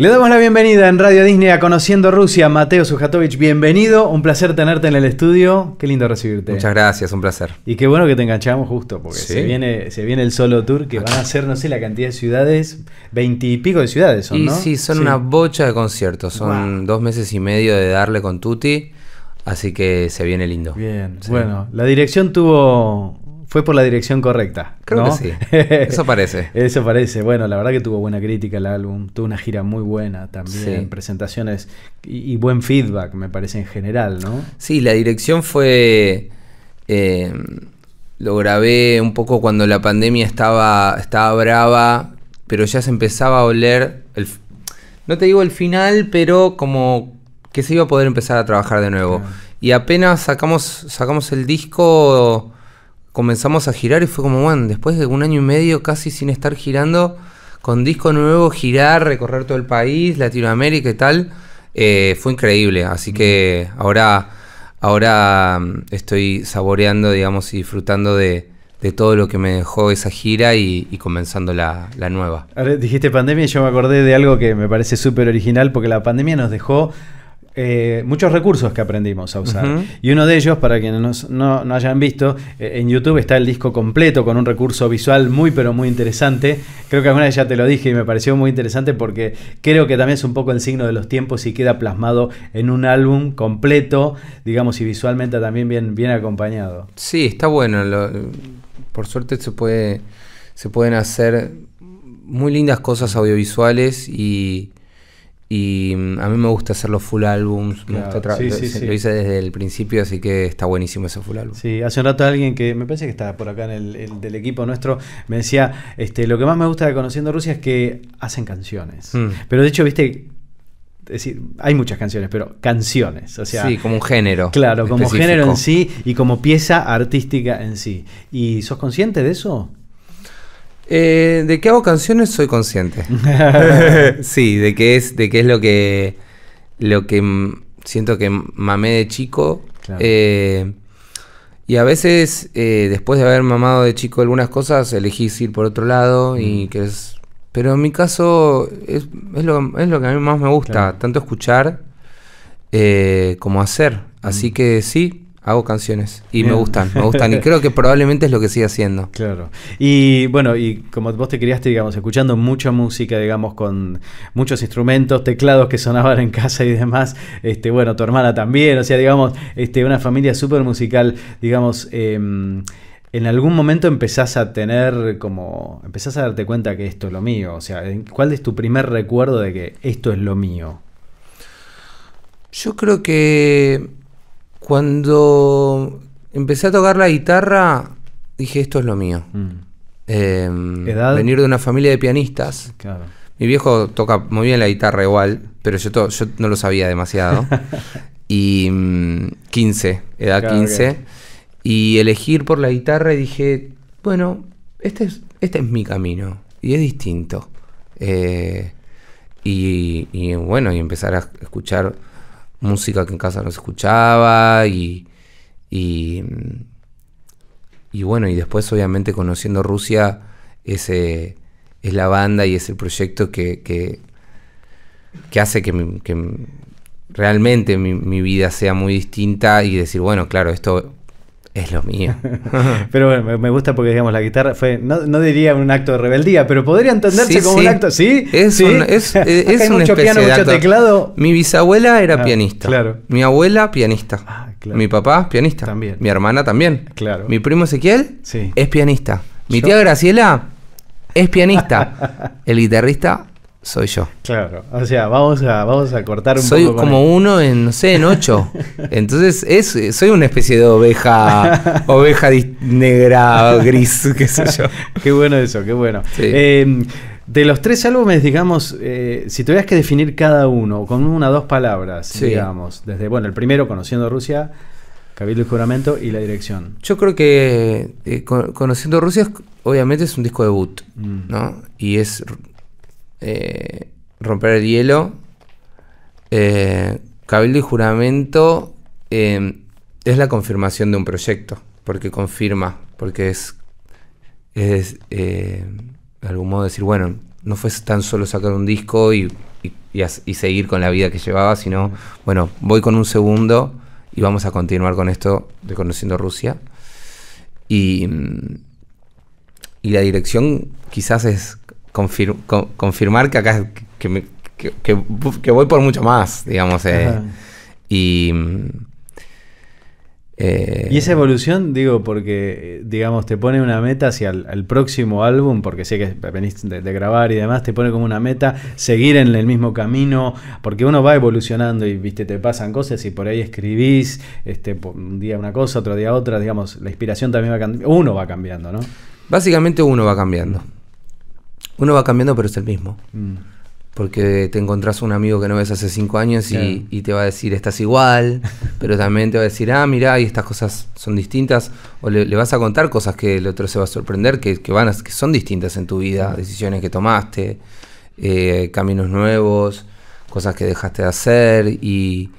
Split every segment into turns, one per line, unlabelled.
Le damos la bienvenida en Radio Disney a Conociendo Rusia, Mateo Sujatovich, bienvenido, un placer tenerte en el estudio, qué lindo recibirte. Muchas
gracias, un placer.
Y qué bueno que te enganchamos justo, porque se, viene, el solo tour que van a hacer no sé, la cantidad de ciudades, pico de ciudades son, y, Sí, son una
bocha de conciertos, son dos meses y medio de darle con Tutti, así que se viene lindo. Bien, bueno,
la dirección tuvo fue por la dirección correcta. Creo que sí. Eso parece. Eso parece. Bueno, la verdad que tuvo buena crítica el álbum, tuvo una gira muy buena también, presentaciones y, buen feedback, me parece en general, ¿no? Sí,
la dirección fue. Eh, lo grabé un poco cuando la pandemia estaba, estaba brava, pero ya se empezaba a oler. El, no te digo el final, pero como que se iba a poder empezar a trabajar de nuevo. Y apenas sacamos, sacamos el disco comenzamos a girar y fue como, bueno, después de un año y medio casi sin estar girando, con disco nuevo, girar, recorrer todo el país, Latinoamérica y tal, eh, fue increíble. Así que ahora, ahora mm, estoy saboreando, digamos, y disfrutando de, todo lo que me dejó esa gira y, comenzando la, la, nueva.
dijiste pandemia y yo me acordé de algo que me parece súper original porque la pandemia nos dejó eh, muchos recursos que aprendimos a usar. Y uno de ellos, para quienes no, no, hayan visto, eh, en YouTube está el disco completo con un recurso visual muy, pero muy interesante. Creo que alguna vez ya te lo dije y me pareció muy interesante porque creo que también es un poco el signo de los tiempos y queda plasmado en un álbum completo, digamos, y visualmente también bien, bien acompañado.
Sí, está bueno. por suerte se, puede, se pueden hacer muy lindas cosas audiovisuales y y mm, a mí me gusta hacer los full albums, me gusta lo, hice desde el principio, así que está buenísimo ese full
album. Sí, hace un rato alguien que me parece que estaba por acá en el, del equipo nuestro me decía, este, lo que más me gusta de Conociendo Rusia es que hacen canciones. Mm. Pero de hecho, viste, decir, hay muchas canciones, pero canciones, o sea, sí,
como un género.
Claro, como género en sí y como pieza artística en sí. ¿Y sos consciente de eso?
Eh, de qué hago canciones soy consciente. sí, de qué es, de es lo que lo que siento que mamé de chico. Eh, y a veces, eh, después de haber mamado de chico algunas cosas, elegís ir por otro lado y mm. que es. Pero en mi caso es, lo, que a mí más me gusta, tanto escuchar como hacer. Así mm. que sí,
hago canciones y me gustan, me gustan y creo que probablemente es lo que sigue haciendo. Claro. Y bueno, y como vos te criaste, digamos, escuchando mucha música, digamos, con muchos instrumentos, teclados que sonaban en casa y demás, este, bueno, tu hermana también, o sea, digamos, este, una familia súper musical, digamos, em, en algún momento empezás a tener como, empezás a darte cuenta que esto es lo mío, o sea, ¿cuál es tu primer recuerdo de que esto es lo mío? Yo creo que
cuando empecé a tocar la guitarra, dije, esto es lo mío. Mm. Em, venir de una familia de pianistas. Mi viejo toca muy bien la guitarra igual, pero yo, no lo sabía demasiado. y 15, mm, edad 15. Y elegir por la guitarra y dije, bueno, este es, este es mi camino y es distinto. Eh, y, bueno, y empezar a escuchar música que en casa no se escuchaba y, y, bueno, y después obviamente conociendo Rusia ese, es la banda y es el proyecto que, que, hace que, realmente mi, vida sea muy distinta y decir, bueno, claro, esto es lo mío.
pero bueno, me gusta porque, digamos, la guitarra fue, no, no diría un acto de rebeldía, pero podría entenderse como un acto, ¿sí? Es, es, eh, es piano, mucho teclado.
Mi bisabuela era ah, pianista. Claro. Mi abuela, pianista. Ah, Mi papá, pianista. También. Mi hermana también. Claro. Mi primo Ezequiel es pianista. Mi tía Graciela es pianista. El guitarrista soy yo.
Claro, o sea, vamos a, vamos a cortar un soy poco. Soy como
uno en, no sé, en ocho. Entonces, es,
soy una especie de oveja, oveja negra, gris, qué sé yo. qué bueno eso, qué bueno. Em, de los tres álbumes, digamos, eh, si tuvieras que definir cada uno, con una o dos palabras, digamos, desde, bueno, el primero, Conociendo Rusia, Cabildo y Juramento y La Dirección.
Yo creo que eh, Conociendo Rusia, obviamente, es un disco debut, mm. ¿no? Y es eh, romper el hielo, eh, Cabildo y juramento em, es la confirmación de un proyecto, porque confirma, porque es, es eh, de algún modo decir, bueno, no fue tan solo sacar un disco y, y, seguir con la vida que llevaba, sino, bueno, voy con un segundo y vamos a continuar con esto reconociendo Rusia. Mm, y la dirección quizás es confirmar que acá que,
voy por mucho más, digamos. Eh, eh, y. esa evolución, digo, porque, digamos, te pone una meta hacia el, próximo álbum, porque sé que venís de, grabar y demás, te pone como una meta seguir en el mismo camino, porque uno va evolucionando y, viste, te pasan cosas y por ahí escribís, este, un día una cosa, otro día otra, digamos, la inspiración también va cambiando, uno va cambiando, ¿no? Básicamente
uno va cambiando. Uno va cambiando, pero es el mismo. Mm. Porque te encontrás un amigo que no ves hace cinco años y, te va a decir, estás igual, pero también te va a decir, ah, mira y estas cosas son distintas. O le, vas a contar cosas que el otro se va a sorprender, que, van que son distintas en tu vida, decisiones que tomaste, eh, caminos nuevos, cosas que dejaste de hacer y,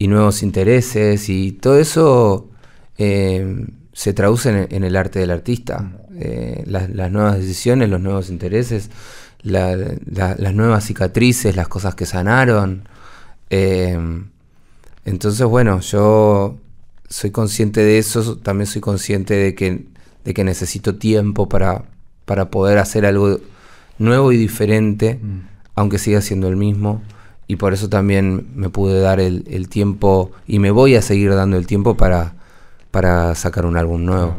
nuevos intereses. Y todo eso eh, se traduce en el arte del artista. Mm. Eh, las, nuevas decisiones, los nuevos intereses, las nuevas cicatrices, las cosas que sanaron. Eh, entonces, bueno, yo soy consciente de eso, también soy consciente de que, de que necesito tiempo para, para poder hacer algo nuevo y diferente, mm. aunque siga siendo el mismo. Y por eso también me pude dar el, tiempo y me voy a seguir dando el tiempo para, para sacar un álbum nuevo.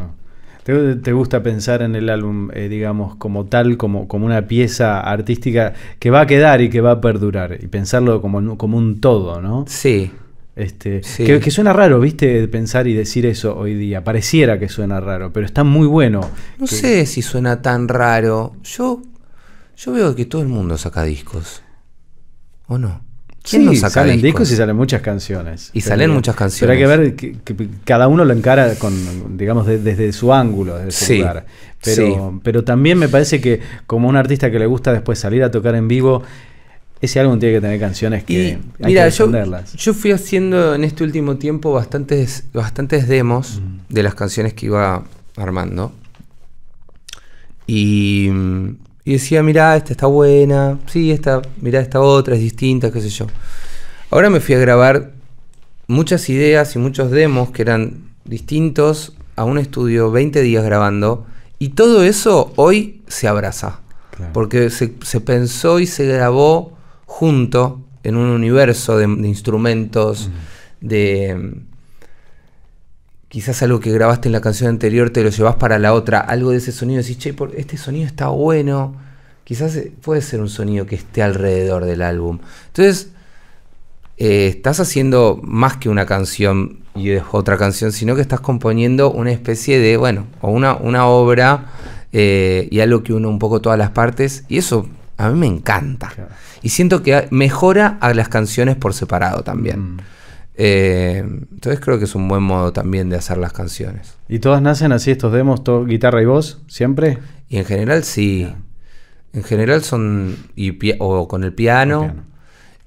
¿Te, gusta pensar en el álbum, eh, digamos, como tal, como, como una pieza artística que va a quedar y que va a perdurar? Y pensarlo como, como un todo, ¿no? Sí. Este, que, suena raro, ¿viste? Pensar y decir eso hoy día. Pareciera que suena raro, pero está muy bueno. No sé si suena tan raro. Yo, yo veo que todo el mundo saca discos. ¿O no? ¿Quién sí, no saca salen discos? y salen muchas canciones. Y salen muchas canciones. Pero hay que ver que, cada uno lo encara con, digamos, desde su ángulo, desde su lugar. Pero, pero también me parece que como un artista que le gusta después salir a tocar en vivo, ese álbum tiene que tener canciones que y, mira, Yo,
fui haciendo en este último tiempo bastantes, bastantes demos de las canciones que iba armando. Y mm, y decía, mirá, esta está buena, sí, esta, mirá, esta otra es distinta, qué sé yo. Ahora me fui a grabar muchas ideas y muchos demos que eran distintos a un estudio, 20 días grabando, y todo eso hoy se abraza, porque se, pensó y se grabó junto en un universo de, instrumentos, de quizás algo que grabaste en la canción anterior te lo llevas para la otra, algo de ese sonido, decís, che, este sonido está bueno, quizás eh, puede ser un sonido que esté alrededor del álbum. Entonces, eh, estás haciendo más que una canción y otra canción, sino que estás componiendo una especie de, bueno, o una, obra eh, y algo que une un poco todas las partes, y eso a mí me encanta. Y siento que mejora a las canciones por separado también. Mm. Eh, entonces creo que es un buen modo también de hacer las canciones.
¿Y todas nacen así estos demos, guitarra y voz, siempre? Y en general sí. En general son y o con el piano.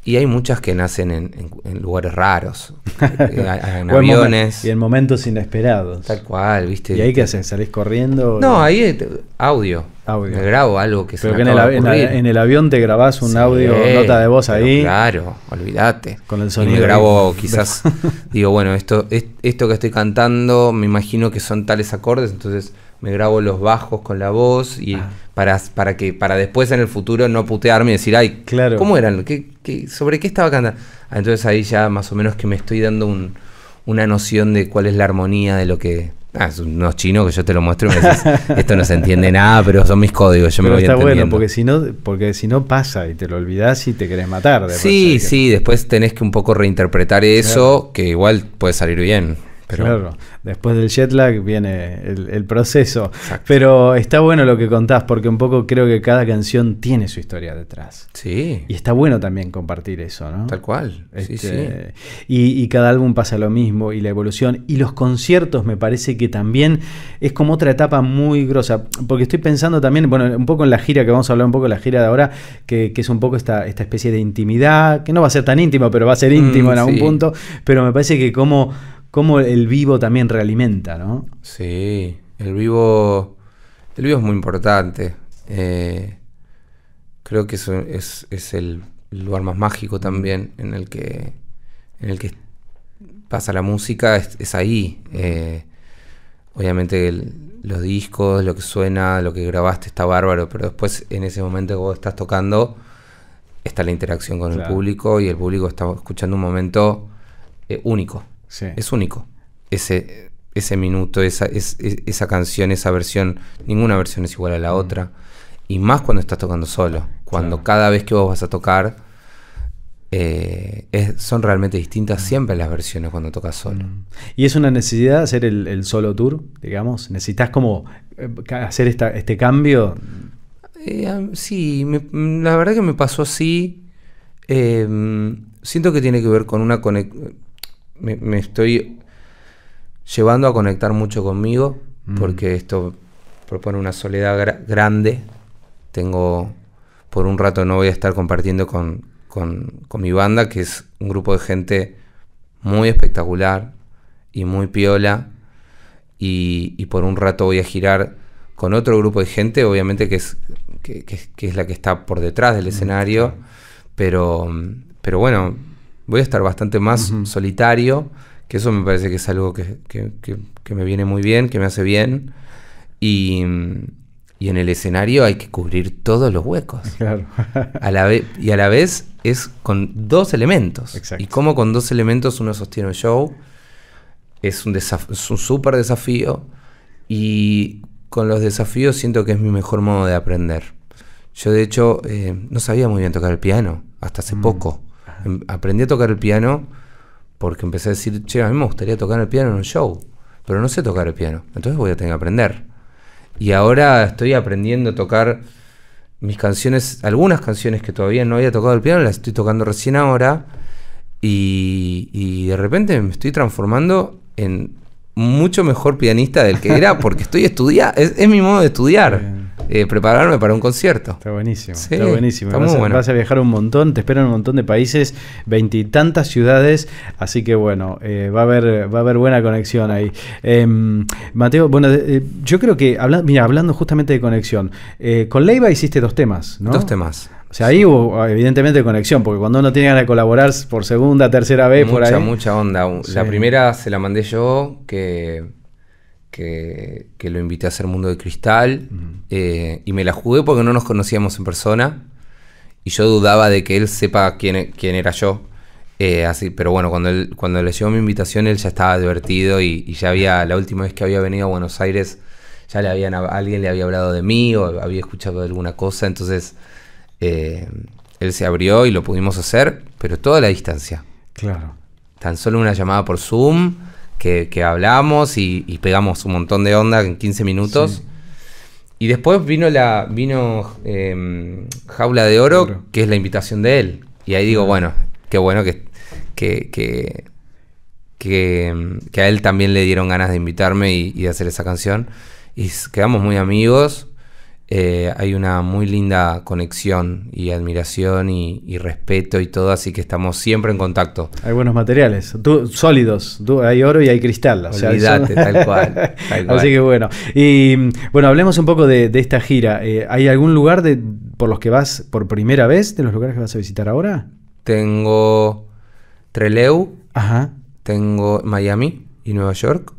Y hay muchas que nacen en, lugares raros, eh, en, aviones.
y en momentos inesperados. Tal cual, ¿viste? ¿Y ahí qué hacen? ¿Salís corriendo? No, ahí eh, audio. grabo algo que se en, el, en, el avión te grabás un audio, nota de voz ahí.
Claro, olvídate. Con el sonido. Y me grabo quizás, digo, bueno, esto, esto que estoy cantando, me imagino que son tales acordes, entonces me grabo los bajos con la voz y ah. para, para que para después en el futuro no putearme y decir, ay, ¿cómo eran? ¿Qué, qué, sobre qué estaba cantando? Ah, entonces ahí ya más o menos que me estoy dando un, una noción de cuál es la armonía de lo que... Ah, es unos chinos que yo te lo muestro y me esto no se entiende nada, pero son mis códigos, yo me voy está bueno, porque
si, no, porque si no pasa y te lo olvidás y te querés matar. sí,
sí, después tenés que un poco reinterpretar eso, que igual puede salir bien. Pero... Claro,
después del jet lag viene el, proceso. Pero está bueno lo que contás, porque un poco creo que cada canción tiene su historia detrás. Sí. Y está bueno también compartir eso, ¿no? Tal cual. sí, este, Y, cada álbum pasa lo mismo, y la evolución. Y los conciertos me parece que también es como otra etapa muy grosa. Porque estoy pensando también, bueno, un poco en la gira, que vamos a hablar un poco la gira de ahora, que, es un poco esta, especie de intimidad, que no va a ser tan íntimo, pero va a ser íntimo mm, en algún punto. Pero me parece que como cómo el vivo también realimenta, ¿no?
Sí, el vivo, el vivo es muy importante. Eh, creo que es, el, lugar más mágico también en el que, en el que pasa la música, es, ahí. Eh, obviamente los discos, lo que suena, lo que grabaste está bárbaro, pero después en ese momento que vos estás tocando está la interacción con el público y el público está escuchando un momento eh, único. Es único. Ese, ese minuto, esa, esa canción, esa versión, ninguna versión es igual a la mm. otra. Y más cuando estás tocando solo. Cuando cada vez que vos vas a tocar,
eh, son realmente distintas mm. siempre las versiones cuando tocas solo. Mm. ¿Y es una necesidad hacer el, solo tour, digamos? ¿Necesitas como eh, hacer este cambio? Eh, sí, la verdad que me pasó así.
Em, siento que tiene que ver con una conexión me, estoy llevando a conectar mucho conmigo, mm. porque esto propone una soledad grande. Tengo, por un rato no voy a estar compartiendo con, mi banda, que es un grupo de gente muy espectacular y muy piola. Y, por un rato voy a girar con otro grupo de gente, obviamente que es, que, es la que está por detrás del mm, escenario, pero, pero bueno, voy a estar bastante más solitario, que eso me parece que es algo que, me viene muy bien, que me hace bien. Y, en el escenario hay que cubrir todos los huecos. Claro. y a la vez es con dos elementos. Y como con dos elementos uno sostiene un show es un súper desafío. Y con los desafíos siento que es mi mejor modo de aprender. Yo de hecho eh, no sabía muy bien tocar el piano hasta hace mm. poco. Em, aprendí a tocar el piano porque empecé a decir, che, a mí me gustaría tocar el piano en un show, pero no sé tocar el piano, entonces voy a tener que aprender. Y ahora estoy aprendiendo a tocar mis canciones, algunas canciones que todavía no había tocado el piano, las estoy tocando recién ahora, y, de repente me estoy transformando en mucho mejor pianista del que era, porque estoy estudiando, es, mi modo de estudiar. Eh,
prepararme para un concierto. Está buenísimo. está buenísimo. vas, a viajar un montón, te esperan un montón de países, veintitantas ciudades, así que bueno, eh, va, a haber, va a haber buena conexión ahí. Em, Mateo, bueno, eh, yo creo que, hablando justamente de conexión, con Leiva hiciste dos temas, ¿no? Dos temas. O sea, ahí hubo ah, evidentemente conexión porque cuando uno tiene ganas colaborar por segunda, tercera vez, mucha, por ahí. Mucha, mucha onda. La
primera se la mandé yo, que que, lo invité a hacer Mundo de Cristal eh, y me la jugué porque no nos conocíamos en persona y yo dudaba de que él sepa quién, e, quién era yo. Eh, así, pero bueno, cuando, él, cuando le llegó mi invitación, él ya estaba divertido y, ya había, la última vez que había venido a Buenos Aires, ya le habían, alguien le había hablado de mí o había escuchado alguna cosa, entonces eh, él se abrió y lo pudimos hacer, pero toda la distancia. Claro. Tan solo una llamada por Zoom que, hablamos y, pegamos un montón de onda en 15 minutos. Y después vino la vino em, Jaula de Oro, que es la invitación de él. Y ahí digo, ah. bueno, qué bueno que, que, que, em, que, a él también le dieron ganas de invitarme y, y, de hacer esa canción. Y quedamos muy amigos. Eh, hay una muy linda conexión y admiración y, respeto y todo, así que estamos siempre en contacto.
Hay buenos materiales, sólidos, hay oro y hay cristal. Olvídate, tal, cual, Así que bueno, y mm, bueno, hablemos un poco de, esta gira. Eh, ¿Hay algún lugar de, por los que vas por primera vez, de los lugares que vas a visitar ahora?
Tengo Trelew, tengo Miami, y Nueva York.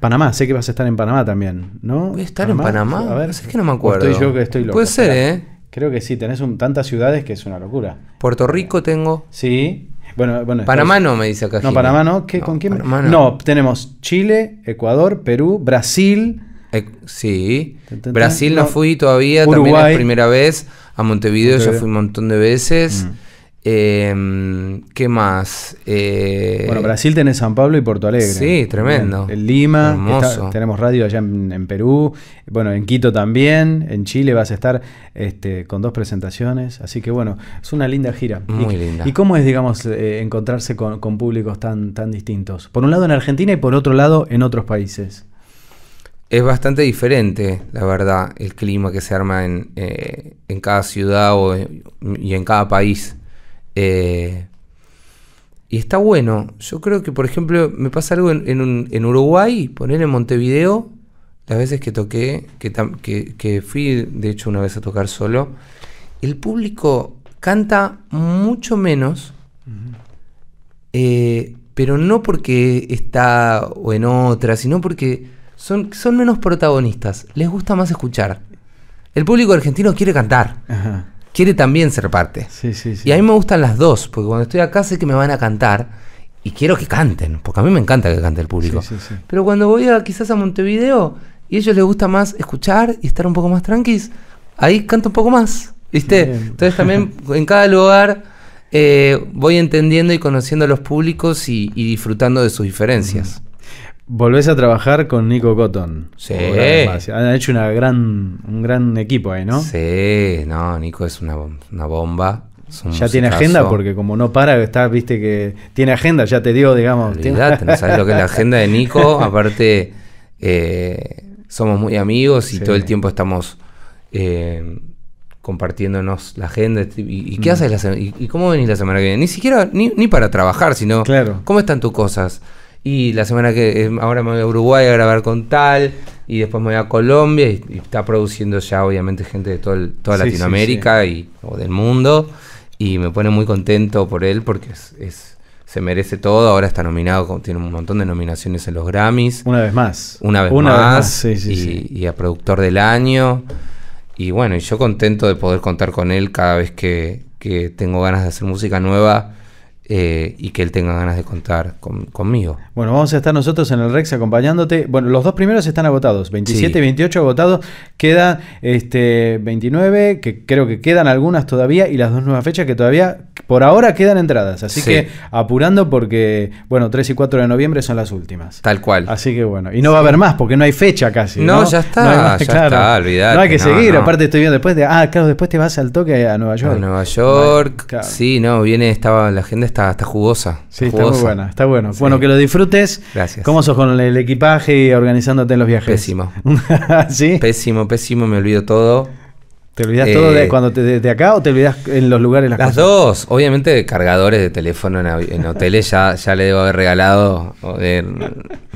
Panamá, sé que vas a estar en Panamá también, ¿no? ¿Voy a estar en Panamá? A ver, es que no me acuerdo. Estoy yo Puede ser, ¿eh? Creo que sí, tenés un, tantas ciudades que es una locura. Puerto Rico tengo. Sí. Bueno, bueno. Panamá no, me dice acá. No, Panamá no. ¿Con quién? no. tenemos Chile, Ecuador, Perú, Brasil. sí. Brasil no, fui todavía, también es
primera vez. A Montevideo, yo fui un montón de veces. Mm.
Em, ¿Qué más? Eh, bueno, Brasil tenés San Pablo y Porto Alegre. Sí, tremendo. En Lima, tenemos radio allá en, Perú, bueno, en Quito también, en Chile vas a estar este, con dos presentaciones, así que bueno, es una linda gira. Muy y, linda. ¿Y cómo es, digamos, eh, encontrarse con, públicos tan, tan distintos? Por un lado en Argentina y por otro lado en otros países.
Es bastante diferente, la verdad, el clima que se arma en, eh, cada ciudad y en cada país. Eh, y está bueno. Yo creo que, por ejemplo, me pasa algo en, Uruguay, poner en Montevideo, las veces que toqué, que, que, fui de hecho una vez a tocar solo, el público canta mucho menos, eh, pero no porque está o en otra, sino porque son, son menos protagonistas, les gusta más escuchar. El público argentino quiere cantar. Ajá quiere también ser parte. Y a mí me gustan las dos, porque cuando estoy acá sé que me van a cantar y quiero que canten, porque a mí me encanta que cante el público. Pero cuando voy a, quizás a Montevideo y a ellos les gusta más escuchar y estar un poco más tranquis, ahí canto un poco más, ¿viste? Entonces también en cada lugar eh, voy entendiendo y conociendo a los públicos y disfrutando de sus diferencias.
Volvés a trabajar con Nico Cotton. Sí. Han hecho una gran, un gran equipo
ahí, ¿no? Sí, no, Nico es una, bomba. ya tiene agenda porque
como no para, está, viste que tiene agenda, ya te digo, digamos. no sabes lo que es la agenda de Nico.
Aparte, eh, somos muy amigos y todo el tiempo estamos eh, compartiéndonos la agenda. Este, ¿Y, qué mm. haces la ¿Y, cómo venís la semana que viene? Ni siquiera, ni, ni para trabajar, sino claro. cómo están tus cosas y la semana que eh, ahora me voy a Uruguay a grabar con tal y después me voy a Colombia y, está produciendo ya obviamente gente de todo toda Latinoamérica Y, o del mundo y me pone muy contento por él porque es, se merece todo, ahora está nominado, tiene un montón de nominaciones en los Grammys. Una vez más. Una vez más, y, a productor del año. Y bueno, y yo contento de poder contar con él cada vez que, que tengo ganas de hacer música nueva eh, y que él tenga ganas de contar conmigo.
Bueno, vamos a estar nosotros en el Rex acompañándote. Bueno, los dos primeros están agotados, 27 y 28 agotados, quedan este, 29, que creo que quedan algunas todavía, y las dos nuevas fechas que todavía por ahora quedan entradas, así que apurando porque, bueno, 3 y 4 de noviembre son las últimas. Tal cual. Así que bueno, y no va a haber más porque no hay fecha casi. No, ya está, ya está, olvidate, No hay que seguir, aparte estoy viendo después de, ah, claro, después te vas al toque a Nueva York. A Nueva York,
sí, no, viene, estaba,
la agenda está, está jugosa. Sí, está muy buena, está bueno. Bueno, que lo disfrutes. Gracias. ¿Cómo sos con el equipaje y organizándote en los viajes? Pésimo. ¿Sí? Pésimo, pésimo, me olvido todo. ¿Te olvidas todo de eh, cuando te, de, acá o te olvidas en los lugares las, las
dos, obviamente cargadores de teléfono en, hoteles ya, ya le debo haber regalado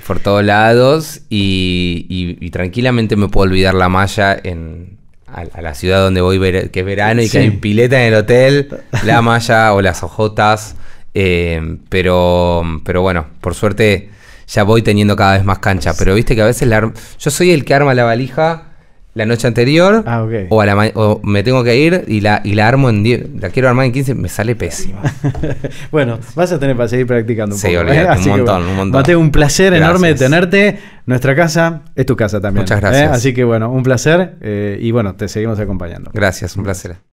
por todos lados y, tranquilamente me puedo olvidar la malla en a, la ciudad donde voy que es verano y que hay pileta en el hotel, la malla o las ojotas, eh, pero pero bueno, por suerte ya voy teniendo cada vez más cancha, pero viste que a veces yo soy el que arma la valija la noche anterior ah, o, a la o me tengo que ir y la, y la armo en 10, la quiero armar en 15, me sale pésima.
bueno, vas a tener para seguir practicando un poco. ¿eh? Sí, un montón, un montón. un placer enorme tenerte. Nuestra casa es tu casa también. Muchas ¿eh? gracias. Así que bueno, un placer eh, y bueno, te seguimos acompañando. Gracias, un placer.